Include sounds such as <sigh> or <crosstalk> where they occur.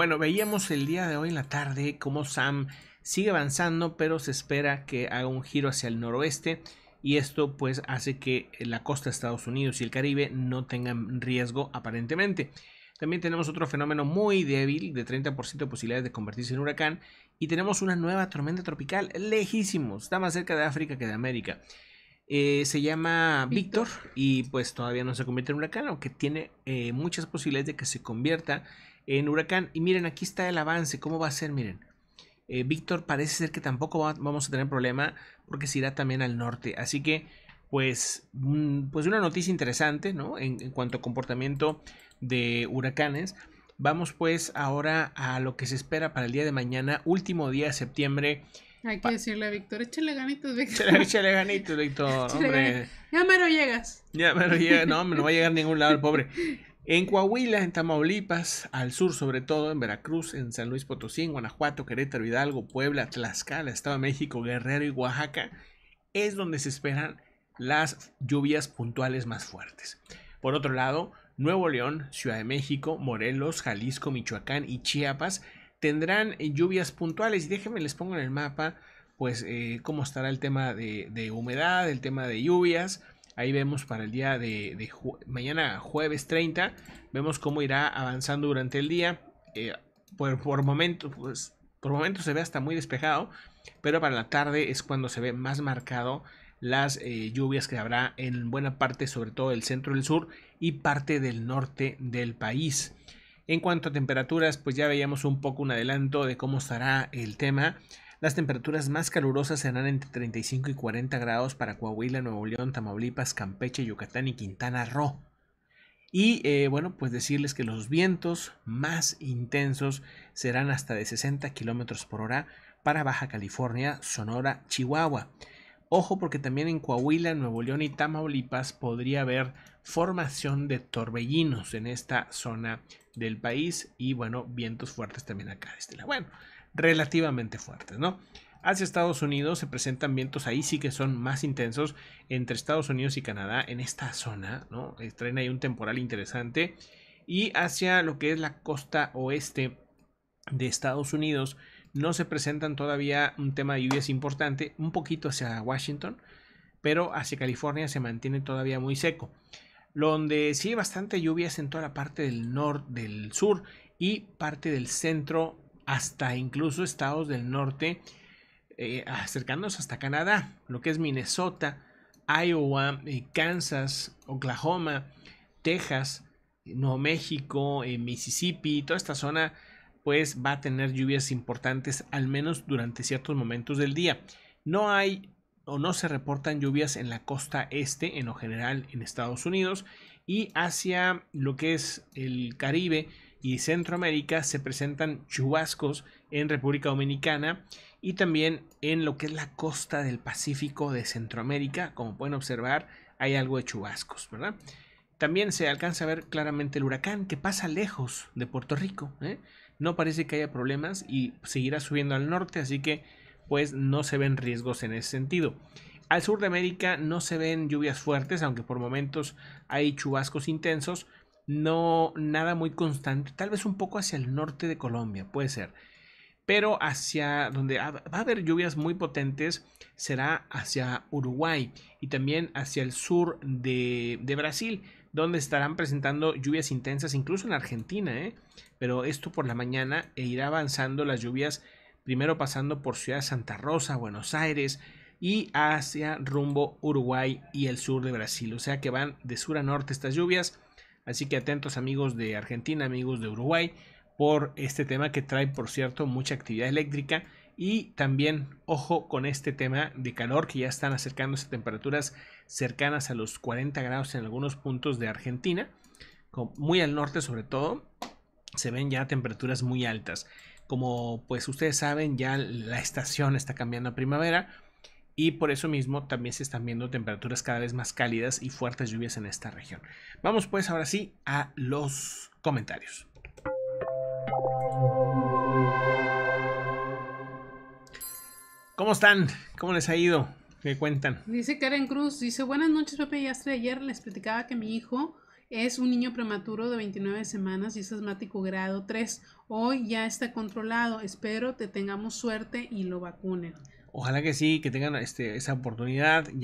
bueno, veíamos el día de hoy en la tarde cómo Sam sigue avanzando, pero se espera que haga un giro hacia el noroeste y esto pues hace que la costa de Estados Unidos y el Caribe no tengan riesgo aparentemente. También tenemos otro fenómeno muy débil de 30% de posibilidades de convertirse en huracán y tenemos una nueva tormenta tropical lejísimos, está más cerca de África que de América. Eh, se llama Víctor y pues todavía no se convierte en huracán, aunque tiene eh, muchas posibilidades de que se convierta en huracán. Y miren, aquí está el avance, cómo va a ser, miren. Eh, Víctor parece ser que tampoco vamos a tener problema porque se irá también al norte. Así que, pues, mm, pues una noticia interesante, ¿no? En, en cuanto a comportamiento de huracanes. Vamos pues ahora a lo que se espera para el día de mañana, último día de septiembre. Hay que decirle a Víctor, échale ganitos, Víctor. Échale ganitos, Víctor. <laughs> hombre. Ya lo llegas. Ya lo llegas. No, no va a llegar a ningún lado el <laughs> pobre. En Coahuila, en Tamaulipas, al sur sobre todo, en Veracruz, en San Luis Potosí, en Guanajuato, Querétaro, Hidalgo, Puebla, Tlaxcala, Estado de México, Guerrero y Oaxaca, es donde se esperan las lluvias puntuales más fuertes. Por otro lado, Nuevo León, Ciudad de México, Morelos, Jalisco, Michoacán y Chiapas tendrán eh, lluvias puntuales. Y déjenme les pongo en el mapa, pues, eh, cómo estará el tema de, humedad, el tema de lluvias. Ahí vemos para el día de, mañana, jueves 30, vemos cómo irá avanzando durante el día. Eh, por, por momentos, pues, por momentos se ve hasta muy despejado, pero para la tarde es cuando se ve más marcado las lluvias que habrá en buena parte, sobre todo el centro del sur y parte del norte del país. En cuanto a temperaturas, pues ya veíamos un poco un adelanto de cómo estará el tema. Las temperaturas más calurosas serán entre 35 y 40 grados para Coahuila, Nuevo León, Tamaulipas, Campeche, Yucatán y Quintana Roo. Y eh, bueno, pues decirles que los vientos más intensos serán hasta de 60 kilómetros por hora para Baja California, Sonora, Chihuahua. Ojo porque también en Coahuila, Nuevo León y Tamaulipas podría haber formación de torbellinos en esta zona del país y bueno, vientos fuertes también acá de este Bueno, relativamente fuertes, ¿no? Hacia Estados Unidos se presentan vientos ahí sí que son más intensos entre Estados Unidos y Canadá en esta zona, ¿no? Traen ahí un temporal interesante y hacia lo que es la costa oeste de Estados Unidos no se presentan todavía un tema de lluvias importante, un poquito hacia Washington, pero hacia California se mantiene todavía muy seco donde sí hay bastante lluvias en toda la parte del norte, del sur y parte del centro, hasta incluso estados del norte, eh, hasta Canadá, lo que es Minnesota, Iowa, eh, Kansas, Oklahoma, Texas, Nuevo México, eh, Mississippi, toda esta zona pues va a tener lluvias importantes al menos durante ciertos momentos del día. No hay o no se reportan lluvias en la costa este, en lo general en Estados Unidos, y hacia lo que es el Caribe y Centroamérica se presentan chubascos en República Dominicana y también en lo que es la costa del Pacífico de Centroamérica, como pueden observar, hay algo de chubascos, ¿verdad? También se alcanza a ver claramente el huracán que pasa lejos de Puerto Rico. ¿eh? No parece que haya problemas y seguirá subiendo al norte, así que pues no se ven riesgos en ese sentido. Al sur de América no se ven lluvias fuertes, aunque por momentos hay chubascos intensos, no nada muy constante, tal vez un poco hacia el norte de Colombia, puede ser. Pero hacia donde va a haber lluvias muy potentes será hacia Uruguay y también hacia el sur de, de Brasil, donde estarán presentando lluvias intensas, incluso en Argentina, ¿eh? pero esto por la mañana e irá avanzando las lluvias primero pasando por Ciudad de Santa Rosa, Buenos Aires y hacia rumbo Uruguay y el sur de Brasil. O sea que van de sur a norte estas lluvias. Así que atentos amigos de Argentina, amigos de Uruguay, por este tema que trae, por cierto, mucha actividad eléctrica. Y también ojo con este tema de calor que ya están acercándose a temperaturas cercanas a los 40 grados en algunos puntos de Argentina. Muy al norte sobre todo, se ven ya temperaturas muy altas. Como pues ustedes saben, ya la estación está cambiando a primavera y por eso mismo también se están viendo temperaturas cada vez más cálidas y fuertes lluvias en esta región. Vamos pues ahora sí a los comentarios. ¿Cómo están? ¿Cómo les ha ido? ¿Qué cuentan? Dice Karen Cruz, dice buenas noches Pepe Ya Ayer les platicaba que mi hijo es un niño prematuro de 29 semanas y es asmático grado 3. Hoy ya está controlado. Espero que tengamos suerte y lo vacunen. Ojalá que sí, que tengan este, esa oportunidad.